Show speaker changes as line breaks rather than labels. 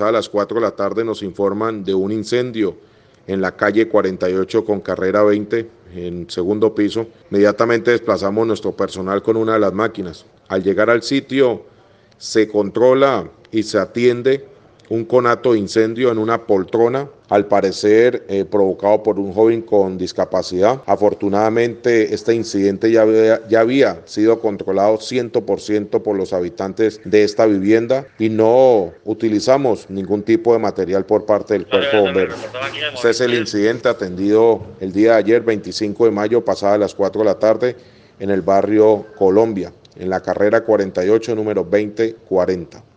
a las 4 de la tarde nos informan de un incendio en la calle 48 con carrera 20 en segundo piso. Inmediatamente desplazamos nuestro personal con una de las máquinas. Al llegar al sitio se controla y se atiende un conato de incendio en una poltrona, al parecer eh, provocado por un joven con discapacidad. Afortunadamente, este incidente ya había, sido controlado 100% por los habitantes de esta vivienda y no utilizamos ningún tipo de material por parte del cuerpo bombero. Este es el incidente atendido el día de ayer, 25 de mayo, pasada las 4 de la tarde, en el barrio Colombia, en la carrera 48, número 2040.